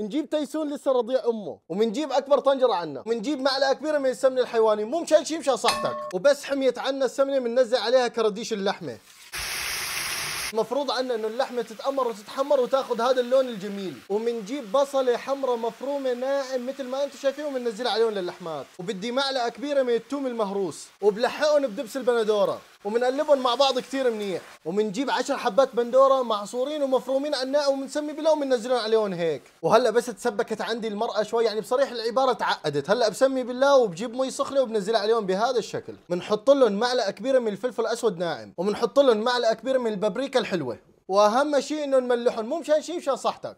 نجيب تيسون لسه رضيع امه ومنجيب اكبر طنجره عنا ومنجيب معلقه كبيره من السمنه الحيواني مو مشان شي مشان صحتك وبس حميت عنا السمنه بننزل عليها كراديش اللحمه مفروض عنا انه اللحمه تتامر وتتحمر وتاخذ هذا اللون الجميل ومنجيب بصله حمراء مفرومه ناعم مثل ما انتم شايفين وبننزلها عليهم للحمات وبدي معلقه كبيره من التوم المهروس وبلحقهم بدبس البندوره وبنقلبهم مع بعض كثير منيح وبنجيب 10 حبات بندوره معصورين ومفرومين عناء وبنسمي بلا وبننزلهم عليهم هيك وهلا بس تسبكت عندي المرأة شوي يعني بصريح العبارة تعقدت هلا بسمي بالله وبجيب مي سخنة وبنزلها عليهم بهذا الشكل بنحط لهم معلقة كبيرة من الفلفل الأسود ناعم وبنحط لهم معلقة كبيرة من البابريكا الحلوة واهم شيء انه نملحهم مو مشان شيء مشان صحتك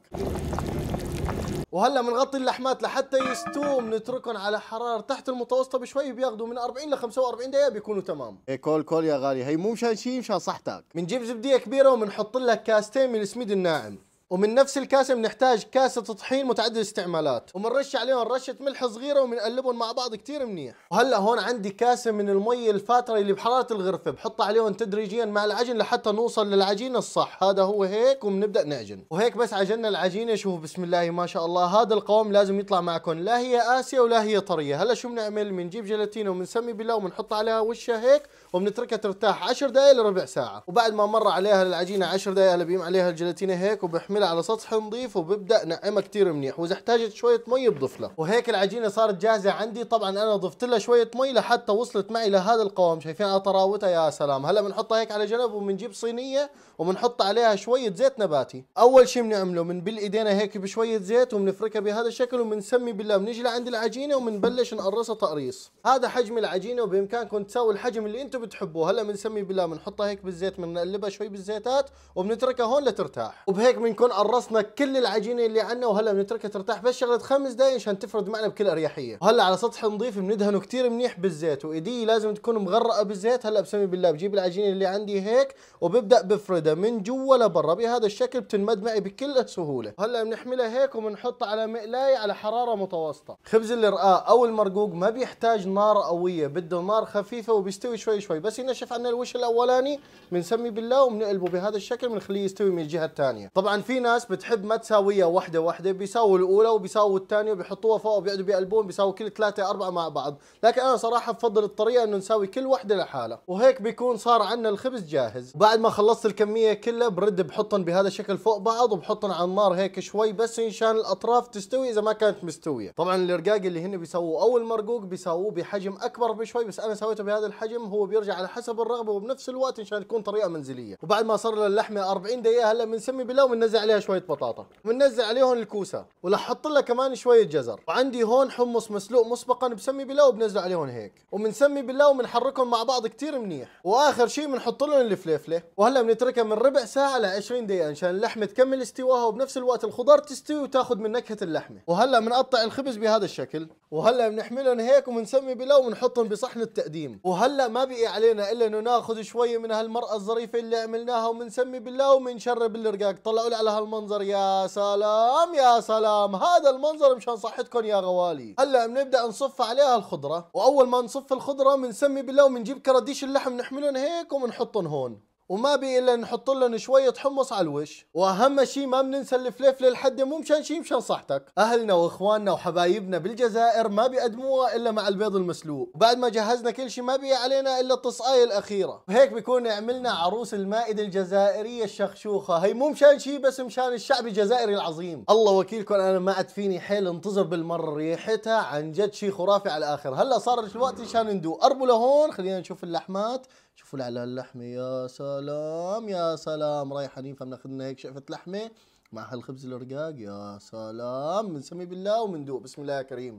وهلا بنغطي اللحمات لحتى يستووا بنتركهم على حراره تحت المتوسطه بشوي بياخذوا من 40 ل 45 دقيقه بيكونوا تمام اي كول كول يا غالي هي مو مشان شيء مشان صحتك بنجيب زبديه كبيره وبنحط لها كاستين من السميد الناعم ومن نفس الكاسه بنحتاج كاسه طحين متعدد الاستعمالات وبنرش عليهم رشه ملح صغيره وبنقلبهم مع بعض كثير منيح وهلا هون عندي كاسه من المي الفاتره اللي بحراره الغرفه بحطها عليهم تدريجيا مع العجن لحتى نوصل للعجينه الصح هذا هو هيك وبنبدا نعجن وهيك بس عجننا العجينه شوف بسم الله ما شاء الله هذا القوام لازم يطلع معكم لا هي قاسيه ولا هي طريه هلا شو بنعمل بنجيب جيلاتين وبنسمي بالله وبنحط عليها وشها هيك وبنتركها ترتاح 10 دقائق لربع ساعه وبعد ما مر عليها العجينه 10 دقائق هلا بيم عليها الجيلاتينه هيك وبحمل بيعملها على سطح نظيف وببدا نعمها كثير منيح واذا احتاجت شويه مي بضيف لها وهيك العجينه صارت جاهزه عندي طبعا انا ضفت لها شويه مي لحتى وصلت معي لهذا القوام شايفين انا طراوتها يا سلام هلا بنحطها هيك على جنب وبنجيب صينيه وبنحط عليها شويه زيت نباتي اول شيء بنعمله بنبل ايدينا هيك بشويه زيت وبنفركها بهذا الشكل وبنسمي بالله بنيجي لعند العجينه وبنبلش نقرصها تقريص هذا حجم العجينه وبامكانكم تساووا الحجم اللي انتم بتحبوه هلا بنسمي بالله بنحطها هيك بالزيت بنقلبها شوي بالزيتات وبنتركها هون لترتاح وبهيك بنكون نكون قرصنا كل العجينه اللي عندنا وهلا بنتركها ترتاح بس شغله خمس دقائق عشان تفرد معنا بكل اريحيه وهلا على سطح نظيف بندهنه كثير منيح بالزيت وايدي لازم تكون مغرقه بالزيت هلا بسمي بالله بجيب العجينه اللي عندي هيك وببدا بفردها من جوا لبرا بهذا الشكل بتنمد معي بكل سهوله هلا بنحملها هيك وبنحطها على مقلايه على حراره متوسطه خبز الرقاق او المرقوق ما بيحتاج نار قويه بده نار خفيفه وبيستوي شوي شوي بس ينشف عنا الوش الاولاني بنسمي بالله وبنقلبه بهذا الشكل بنخليه يستوي من الجهه الثانيه طبعا في في ناس بتحب ما تساويها وحده وحده بيساووا الاولى وبيساووا الثانيه وبيحطوها فوق وبيقعدوا بيقلبون بيساووا كل ثلاثه اربعه مع بعض لكن انا صراحه بفضل الطريقه انه نساوي كل وحده لحالها وهيك بيكون صار عندنا الخبز جاهز بعد ما خلصت الكميه كلها برد بحطهم بهذا الشكل فوق بعض وبحطهم على النار هيك شوي بس مشان الاطراف تستوي اذا ما كانت مستويه طبعا الرقاق اللي هن بيسووه اول مرقوق بيسووه بحجم اكبر بشوي بس انا سويته بهذا الحجم هو بيرجع على حسب الرغبه وبنفس الوقت مشان تكون طريقه منزليه وبعد ما صار للحمه 40 دقيقه هلا بنسمي بالله وبننزل عليها شويه بطاطا وننزل عليهم الكوسه ولحط لها كمان شويه جزر وعندي هون حمص مسلوق مسبقا بسمي بالله وبنزل عليهم هيك وبنسمي بالله وبنحركهم مع بعض كتير منيح واخر شيء بنحط لهم الفليفله وهلا بنتركها من ربع ساعه ل 20 دقيقه مشان اللحمه تكمل استواها وبنفس الوقت الخضار تستوي وتاخذ من نكهه اللحمه وهلا بنقطع الخبز بهذا الشكل وهلا بنحملهم هيك وبنسمي بالله وبنحطهم بصحن التقديم وهلا ما بقي علينا الا انه ناخذ شويه من هالمرقه الظريفه اللي عملناها وبنسمي بالله وبنشرب الرقاق طلعوا لي على هالمنظر يا سلام يا سلام هذا المنظر مشان صحتكم يا غوالي هلا بنبدا نصف عليها الخضره واول ما نصف الخضره بنسمي بالله وبنجيب كراديش اللحم نحملهم هيك وبنحطهم هون وما بي الا نحط لهم شويه حمص على الوش واهم شيء ما بننسى الفليف للحد مو مشان شيء مشان صحتك اهلنا واخواننا وحبايبنا بالجزائر ما بيقدموها الا مع البيض المسلوق وبعد ما جهزنا كل شيء ما بي علينا الا التصقايه الاخيره وهيك بيكون عملنا عروس المائده الجزائريه الشخشوخه هي مو مشان شيء بس مشان الشعب الجزائري العظيم الله وكيلكم انا ما عاد فيني حيل انتظر بالمره ريحتها عن جد شيء خرافي على الاخر هلا صار الوقت مشان ندوق قربوا لهون خلينا نشوف اللحمات شوفوا على اللحمه يا ساتر سلام يا سلام رايحانين فبناخذ لنا هيك شقفه لحمه مع هالخبز الرقاق يا سلام بنسمي بالله وبندوق بسم الله يا كريم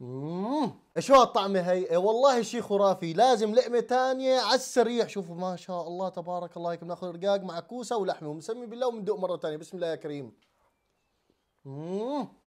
اممم شو هالطعمه هي إيه والله شيء خرافي لازم لقمه ثانيه على السريع شوفوا ما شاء الله تبارك الله هيك بناخذ رقاق مع كوسه ولحمه ومسمي بالله وبندوق مره ثانيه بسم الله يا كريم اممم